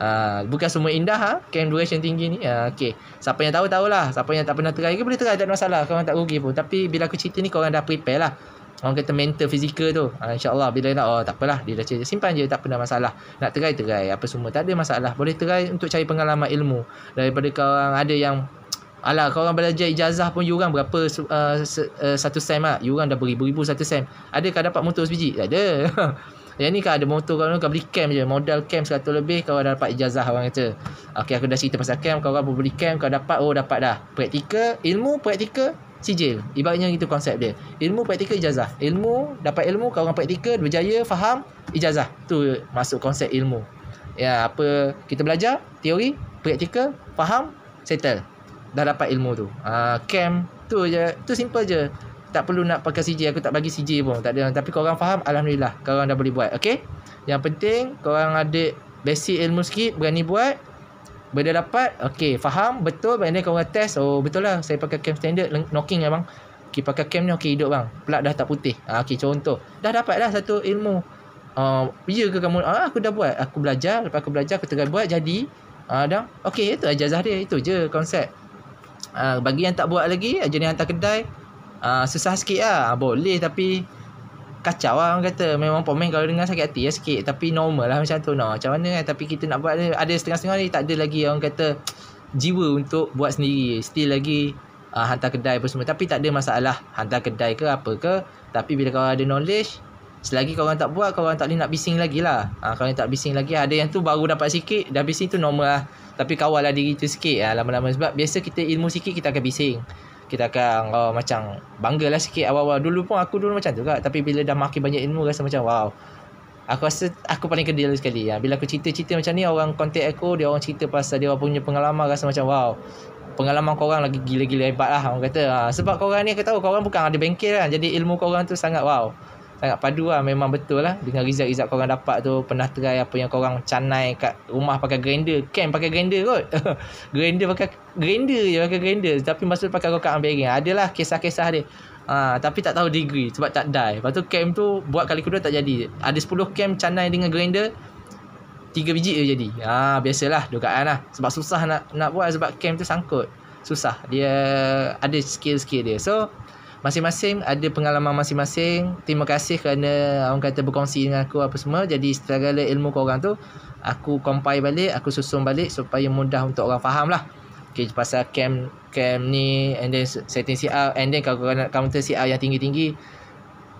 Ah, bukan semua indah ah ha? Kan camp duration tinggi ni ha, okey siapa yang tahu tahulah siapa yang tak pernah try ke boleh try tak ada masalah kau tak rugi pun tapi bila aku cerita ni kau orang dah prepare lah orang kata mental fizikal tu ha, insyaallah bila nak oh tak apalah dia dah cerita simpan je tak pernah masalah nak try try apa semua tak ada masalah boleh try untuk cari pengalaman ilmu daripada kau orang ada yang Alah, kau orang belajar ijazah pun you orang berapa uh, uh, satu sem ah? You orang dah beribu-ribu satu sem. Ada ke dapat motor sebiji? Tak ada. Yang ni kalau ada motor kau kau beli cam je. Modal cam 100 lebih kau dah dapat ijazah orang kata. Okey aku dah cerita pasal cam kau kau beli cam kau dapat oh dapat dah. Praktikal, ilmu, praktikal, sijil. Ibaratnya gitu konsep dia. Ilmu, praktikal, ijazah. Ilmu, dapat ilmu kau orang praktikal berjaya, faham, ijazah. Tu masuk konsep ilmu. Ya, apa kita belajar? Teori, praktikal, faham, settle. Dah dapat ilmu tu. Ah, uh, cam tu je, tu simple je tak perlu nak pakai CJ aku tak bagi CJ pun tak ada tapi kau orang faham alhamdulillah kau orang dah boleh buat okey yang penting kau orang ada basic ilmu sikit berani buat benda dapat okey faham betul benda kau orang test oh betul lah saya pakai cam standard knocking abang Okay, pakai cam ni okey hidup bang. Plak dah tak putih. Ha, ah, okay, contoh. Dah dapat dah satu ilmu. Uh, ya ke kamu? Ah, aku dah buat. Aku belajar. Lepas aku belajar, aku tengah buat. Jadi, uh, dah. Okay, itu ajazah dia. Itu je konsep. Uh, bagi yang tak buat lagi, jenis hantar kedai. Ah, susah sikit lah ah, Boleh tapi Kacau lah orang kata Memang pomen kalau dengar sakit hati lah sikit Tapi normal lah macam tu no. Macam mana kan Tapi kita nak buat ada, ada setengah-setengah ni Tak ada lagi orang kata Jiwa untuk buat sendiri Still lagi uh, Hantar kedai apa semua Tapi tak ada masalah Hantar kedai ke apa ke Tapi bila kau ada knowledge Selagi kau orang tak buat Kau orang tak boleh nak bising lagi lah uh, Kau orang tak bising lagi Ada yang tu baru dapat sikit Dah bising tu normal lah Tapi kawal lah diri tu sikit lah Lama-lama sebab Biasa kita ilmu sikit Kita akan bising kita akan uh, macam bangga lah sikit awal-awal dulu pun aku dulu macam tu kak tapi bila dah makin banyak ilmu rasa macam wow aku rasa aku paling kedil sekali ya. bila aku cerita-cerita macam ni orang contact aku dia orang cerita pasal dia orang punya pengalaman rasa macam wow pengalaman kau korang lagi gila-gila hebat lah orang kata ha. sebab korang ni aku tahu korang bukan ada bengkel kan jadi ilmu kau korang tu sangat wow sangat padu lah memang betul lah dengan result-result korang dapat tu pernah try apa yang korang canai kat rumah pakai grinder kan pakai grinder kot grinder pakai grinder je pakai grinder tapi masa pakai kokak ambil ring adalah kisah-kisah dia ha, tapi tak tahu degree sebab tak die lepas tu camp tu buat kali kedua tak jadi ada 10 camp canai dengan grinder 3 biji je jadi ha, biasalah dugaan lah sebab susah nak nak buat sebab camp tu sangkut susah dia ada skill-skill dia so masing-masing ada pengalaman masing-masing. Terima kasih kerana orang kata berkongsi dengan aku apa semua. Jadi segala ilmu kau orang tu aku compile balik, aku susun balik supaya mudah untuk orang faham lah. Okay, pasal cam cam ni and then setting CR and then kalau kau nak counter CR yang tinggi-tinggi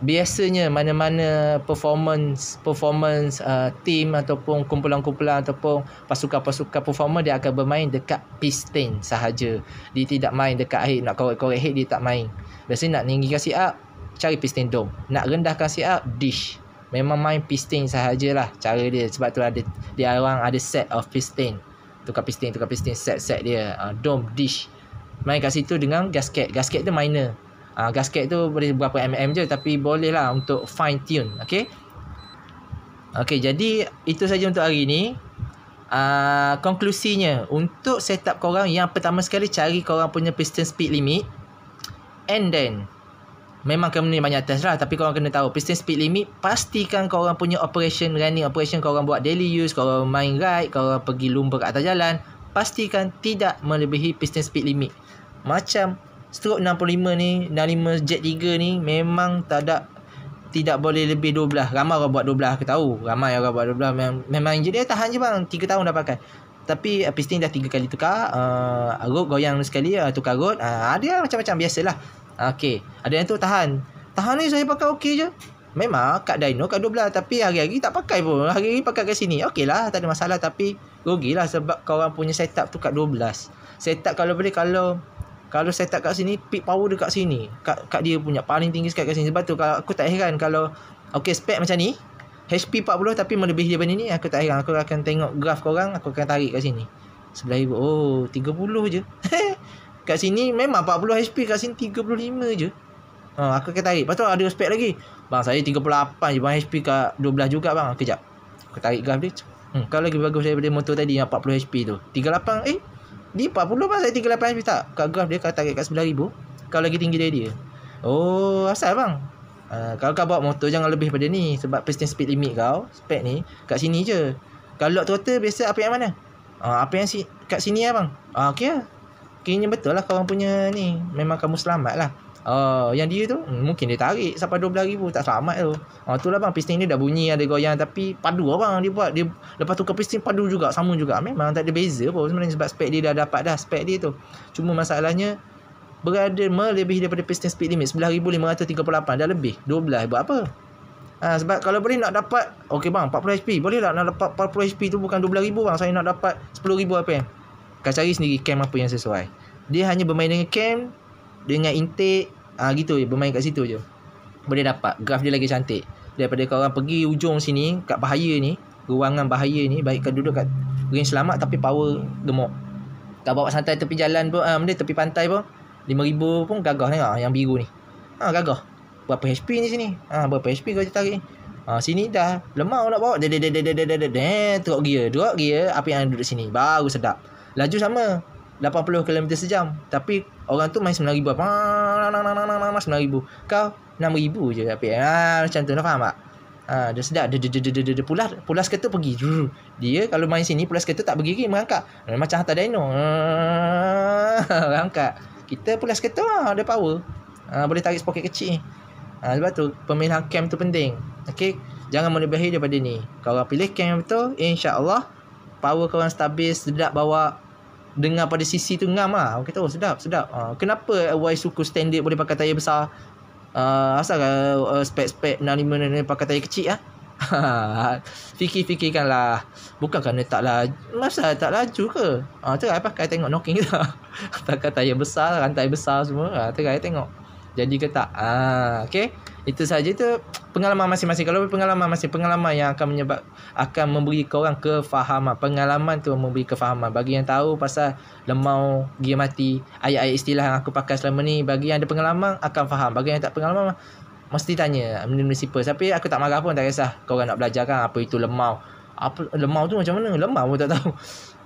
biasanya mana-mana performance performance uh, team ataupun kumpulan-kumpulan ataupun pasukan-pasukan performer dia akan bermain dekat piston sahaja dia tidak main dekat air nak korek-korek head dia tak main Biasa nak tinggi kasih up Cari piston dome Nak rendah kasih up Dish Memang main piston sahajalah Cara dia Sebab tu ada Dia orang ada set of piston Tukar piston Tukar piston set-set dia uh, ah, Dome Dish Main kat situ dengan gasket Gasket tu minor uh, Gasket tu boleh berapa mm je Tapi boleh lah untuk fine tune Okay Okay jadi Itu saja untuk hari ni uh, Konklusinya Untuk setup korang Yang pertama sekali cari korang punya piston speed limit And then Memang kamu ni banyak test lah Tapi korang kena tahu Piston speed limit Pastikan korang punya operation Running operation korang buat daily use Korang main ride Korang pergi lumba kat atas jalan Pastikan tidak melebihi piston speed limit Macam Stroke 65 ni 65 Jet 3 ni Memang tak ada tidak boleh lebih 12 Ramai orang buat 12 Aku tahu Ramai orang buat 12 Memang, memang jadi tahan je bang 3 tahun dah pakai tapi uh, eh, piston dah tiga kali tukar uh, eh, Rope goyang sekali uh, Tukar rope uh, Ada lah macam-macam Biasalah Okay Ada yang tu tahan Tahan ni saya pakai okey je Memang kat dyno kat 12 Tapi hari-hari tak pakai pun Hari-hari pakai kat sini Okay lah tak ada masalah Tapi rugilah sebab korang punya setup tu kat 12 Setup kalau boleh kalau kalau saya tak kat sini peak power dekat sini kat kat dia punya paling tinggi sekali kat sini sebab tu kalau aku tak heran kalau okey spek macam ni HP 40 tapi melebihi daripada ni aku tak heran aku akan tengok graf kau orang. aku akan tarik kat sini Sebelah ibu. oh 30 je kat sini memang 40 HP kat sini 35 je ha, aku akan tarik Pastu ada spek lagi bang saya 38 je bang HP kat 12 juga bang kejap aku tarik graf dia hmm, kalau lagi bagus saya daripada motor tadi yang 40 HP tu 38 eh di 40 bang saya 38 HP tak kat graf dia kalau tarik kat 11000 kalau lagi tinggi dari dia oh asal bang Ah, kalau kau bawa motor jangan lebih pada ni sebab piston speed limit kau spec ni kat sini je. Kalau lock throttle biasa apa yang mana? Uh, apa yang si kat sini abang? Ah uh, okey lah. Kini betul lah kau punya ni. Memang kamu selamat lah. Uh, yang dia tu hmm, mungkin dia tarik sampai 12000 tak selamat tu. Ah uh, itulah bang piston ni dah bunyi ada goyang tapi padu bang dia buat dia lepas tukar piston padu juga sama juga. Memang tak ada beza pun sebenarnya sebab spek dia dah dapat dah spek dia tu. Cuma masalahnya berada melebihi daripada piston speed limit 9538 dah lebih 12 buat apa ha, sebab kalau boleh nak dapat ok bang 40 HP boleh tak nak dapat 40 HP tu bukan 12000 bang saya nak dapat ribu apa kan cari sendiri cam apa yang sesuai dia hanya bermain dengan cam dengan intake ha, gitu je bermain kat situ je boleh dapat graf dia lagi cantik daripada kau orang pergi ujung sini kat bahaya ni ruangan bahaya ni baik kau duduk kat range selamat tapi power gemuk tak bawa santai tepi jalan pun ha, benda tepi pantai pun 5000 pun gagah tengok yang biru ni. Ha gagah. Berapa HP ni sini? Ha berapa HP kau cerita ni? Ha sini dah lemah nak bawa. Dede dede dede dede dede truk gear, truk gear apa yang duduk sini baru sedap. Laju sama. 80 km sejam tapi orang tu main 9000 apa nang nang nang nang nang 9000 kau 6000 je tapi ha macam tu nak faham tak ha dia sedap dia dia dia dia, pula, pula pulas kereta pergi dia kalau main sini pulas kereta tak pergi merangkak macam hantar dino merangkak Kita pulas kereta lah Ada power ha, Boleh tarik poket kecil ni ah, ha, Sebab tu Pemilihan cam tu penting Okay Jangan melebihi daripada ni Kalau pilih cam yang betul InsyaAllah Power korang stabil Sedap bawa Dengar pada sisi tu ngam lah Okay tu sedap sedap ha, Kenapa Y suku standard Boleh pakai tayar besar uh, Asal uh, spek-spek 65 pakai tayar kecil lah fikir fikirkan lah Bukan kerana tak laju Masa tak laju ke ha, Terai pakai tengok knocking kita Takkan tayar besar lah, Rantai besar semua ha, ah, Terai lah tengok Jadi ke tak ha, ah, Okay Itu saja tu Pengalaman masing-masing Kalau pengalaman masing Pengalaman yang akan menyebab Akan memberi korang kefahaman Pengalaman tu memberi kefahaman Bagi yang tahu pasal Lemau Gear mati Ayat-ayat istilah yang aku pakai selama ni Bagi yang ada pengalaman Akan faham Bagi yang tak pengalaman Mesti tanya Amni Municipal Tapi aku tak marah pun Tak kisah Korang nak belajar kan Apa itu lemau apa Lemau tu macam mana Lemau pun tak tahu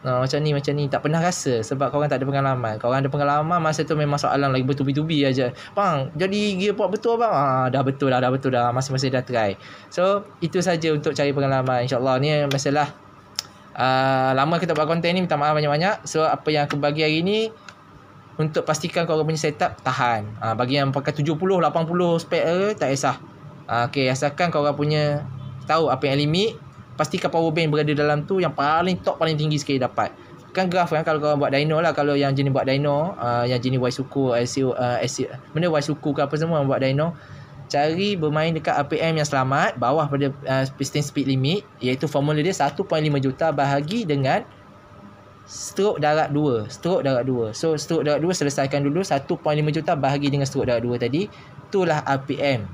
uh, Macam ni macam ni Tak pernah rasa Sebab korang tak ada pengalaman Korang ada pengalaman Masa tu memang soalan Lagi bertubi-tubi aja. Bang Jadi dia gearport betul bang ah, Dah betul dah Dah betul dah Masih-masih dah try So Itu saja untuk cari pengalaman InsyaAllah Ni masalah uh, Lama aku tak buat konten ni Minta maaf banyak-banyak So apa yang aku bagi hari ni untuk pastikan kau punya setup tahan. Ha, bagi yang pakai 70 80 spek ke tak kisah. Ha, okay, asalkan kau punya tahu apa yang limit, pastikan power bank berada dalam tu yang paling top paling tinggi sekali dapat. Kan graf kan kalau kau buat dyno lah kalau yang jenis buat dyno, uh, ah, yang jenis Y suku, IC, uh, IC, mana Y suku ke apa semua buat dyno, cari bermain dekat RPM yang selamat bawah pada uh, piston speed limit iaitu formula dia 1.5 juta bahagi dengan stroke darat 2 stroke darat 2 so stroke darat 2 selesaikan dulu 1.5 juta bahagi dengan stroke darat 2 tadi itulah RPM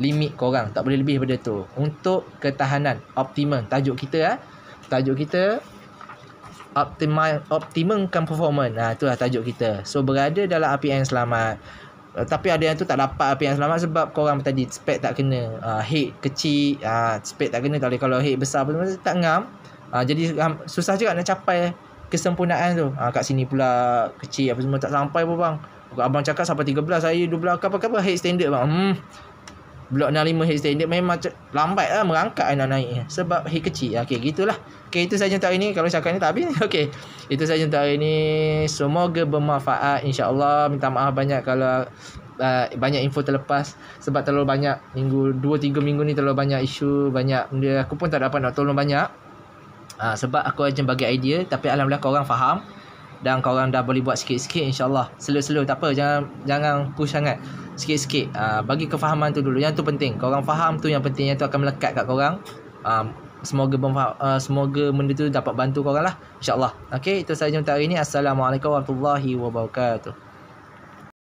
limit korang tak boleh lebih daripada tu untuk ketahanan optimum tajuk kita ha? tajuk kita optimal optimum kan performance ha, itulah tajuk kita so berada dalam RPM selamat uh, tapi ada yang tu tak dapat RPM selamat sebab korang tadi spek tak kena uh, head kecil uh, spek tak kena kalau kalau head besar pun tak ngam uh, jadi susah juga nak capai eh kesempurnaan tu ha, Kat sini pula Kecil apa semua Tak sampai pun bang Abang cakap sampai 13 Saya 12 Apa-apa apa, apa, head standard bang hmm. Blok 65 head standard Memang macam Lambat lah Merangkat nak naik Sebab head kecil ah, Okay gitulah Okay itu sahaja untuk hari ni Kalau cakap ni tak habis ni Okay Itu sahaja untuk hari ni Semoga bermanfaat InsyaAllah Minta maaf banyak Kalau Uh, banyak info terlepas sebab terlalu banyak minggu 2 3 minggu ni terlalu banyak isu banyak benda aku pun tak dapat nak tolong banyak ha, Sebab aku aja bagi idea Tapi alhamdulillah korang faham Dan korang dah boleh buat sikit-sikit InsyaAllah Slow-slow tak apa Jangan jangan push sangat Sikit-sikit ha, Bagi kefahaman tu dulu Yang tu penting Korang faham tu yang penting Yang tu akan melekat kat korang ha, Semoga uh, semoga benda tu dapat bantu korang lah InsyaAllah Okay itu sahaja untuk hari ni Assalamualaikum warahmatullahi wabarakatuh